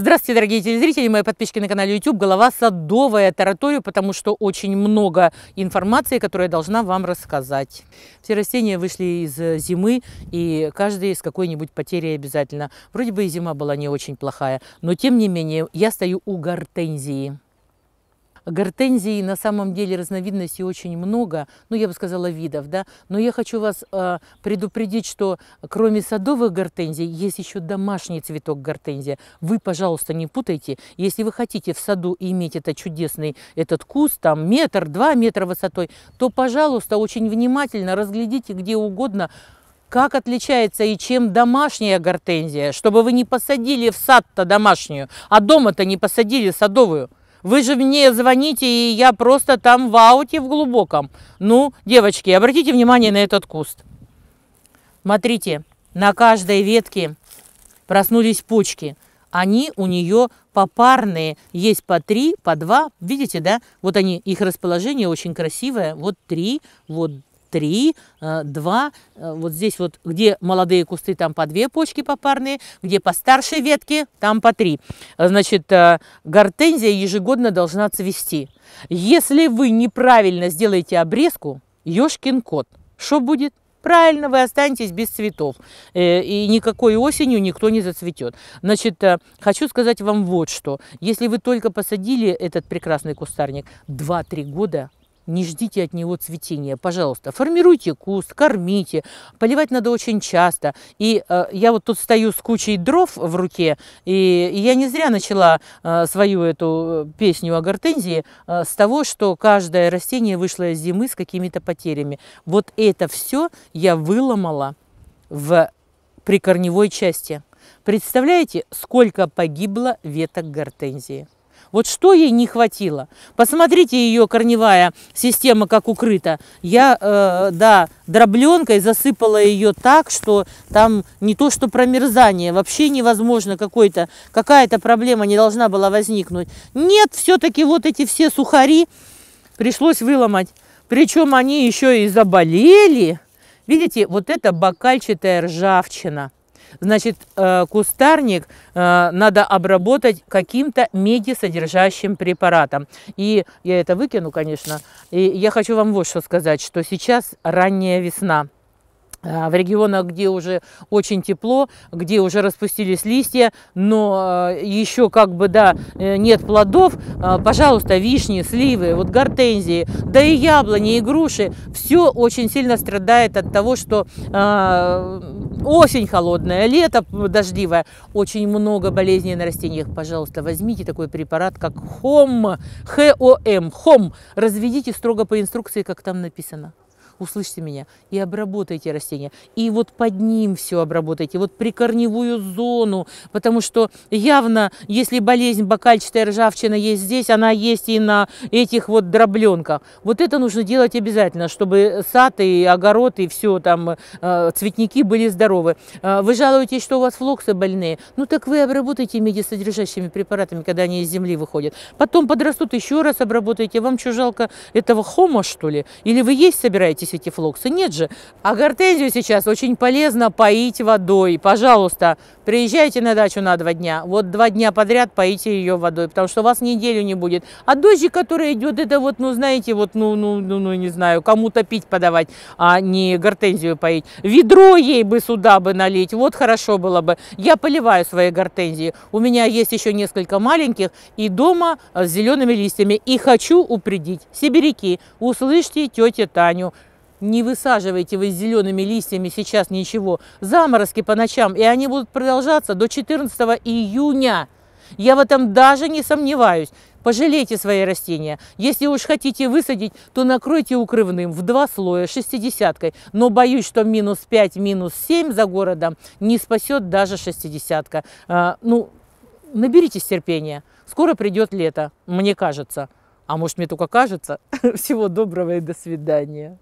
Здравствуйте, дорогие телезрители, мои подписчики на канале YouTube. Голова садовая, тараторию, потому что очень много информации, которую я должна вам рассказать. Все растения вышли из э, зимы, и каждый с какой-нибудь потерей обязательно. Вроде бы и зима была не очень плохая, но тем не менее я стою у гортензии. Гортензии на самом деле разновидностей очень много, ну я бы сказала видов, да, но я хочу вас э, предупредить, что кроме садовых гортензий есть еще домашний цветок гортензия. Вы, пожалуйста, не путайте, если вы хотите в саду иметь этот чудесный этот куст, там метр, два метра высотой, то, пожалуйста, очень внимательно разглядите где угодно, как отличается и чем домашняя гортензия, чтобы вы не посадили в сад-то домашнюю, а дома-то не посадили садовую. Вы же мне звоните, и я просто там в ауте в глубоком. Ну, девочки, обратите внимание на этот куст. Смотрите, на каждой ветке проснулись почки. Они у нее попарные, есть по три, по два. Видите, да? Вот они, их расположение очень красивое. Вот три, вот три, э, два. Э, вот здесь вот, где молодые кусты, там по две почки попарные, где по постарше ветки, там по три. Значит, э, гортензия ежегодно должна цвести. Если вы неправильно сделаете обрезку, ешкин кот, что будет? Правильно, вы останетесь без цветов. И никакой осенью никто не зацветет. Значит, хочу сказать вам вот что. Если вы только посадили этот прекрасный кустарник, 2-3 года не ждите от него цветения. Пожалуйста, формируйте куст, кормите. Поливать надо очень часто. И э, я вот тут стою с кучей дров в руке, и, и я не зря начала э, свою эту э, песню о гортензии э, с того, что каждое растение вышло из зимы с какими-то потерями. Вот это все я выломала в прикорневой части. Представляете, сколько погибло веток гортензии? Вот что ей не хватило. Посмотрите ее корневая система, как укрыта. Я, э, да, дробленкой засыпала ее так, что там не то что промерзание, вообще невозможно какой-то, какая-то проблема не должна была возникнуть. Нет, все-таки вот эти все сухари пришлось выломать. Причем они еще и заболели. Видите, вот это бокальчатая ржавчина – Значит, э, кустарник э, надо обработать каким-то медисодержащим препаратом. И я это выкину, конечно. И я хочу вам вот что сказать, что сейчас ранняя весна – а, в регионах, где уже очень тепло, где уже распустились листья, но а, еще как бы, да, э, нет плодов, а, пожалуйста, вишни, сливы, вот гортензии, да и яблони, и груши, все очень сильно страдает от того, что осень холодная, лето дождливое, очень много болезней на растениях. Пожалуйста, возьмите такой препарат, как ХОМ, Х-О-М, ХОМ, разведите строго по инструкции, как там написано услышьте меня, и обработайте растения. И вот под ним все обработайте, вот прикорневую зону, потому что явно, если болезнь бокальчатая ржавчина есть здесь, она есть и на этих вот дробленках. Вот это нужно делать обязательно, чтобы сад и огород, и все там, э, цветники были здоровы. Э, вы жалуетесь, что у вас флоксы больные, ну так вы обработайте медисодержащими препаратами, когда они из земли выходят. Потом подрастут, еще раз обработайте. Вам что, жалко этого хома, что ли? Или вы есть собираетесь? флоксы Нет же. А гортензию сейчас очень полезно поить водой. Пожалуйста, приезжайте на дачу на два дня. Вот два дня подряд поите ее водой, потому что вас неделю не будет. А дождик, который идет, это вот, ну, знаете, вот, ну, ну, ну, ну не знаю, кому-то пить подавать, а не гортензию поить. Ведро ей бы сюда бы налить, вот хорошо было бы. Я поливаю свои гортензии. У меня есть еще несколько маленьких и дома с зелеными листьями. И хочу упредить. Сибиряки, услышьте тетя Таню. Не высаживайте вы с зелеными листьями сейчас ничего. Заморозки по ночам, и они будут продолжаться до 14 июня. Я в этом даже не сомневаюсь. Пожалейте свои растения. Если уж хотите высадить, то накройте укрывным в два слоя, шестидесяткой. Но боюсь, что минус 5, минус 7 за городом не спасет даже шестидесятка. А, ну, наберитесь терпения. Скоро придет лето, мне кажется. А может, мне только кажется. Всего доброго и до свидания.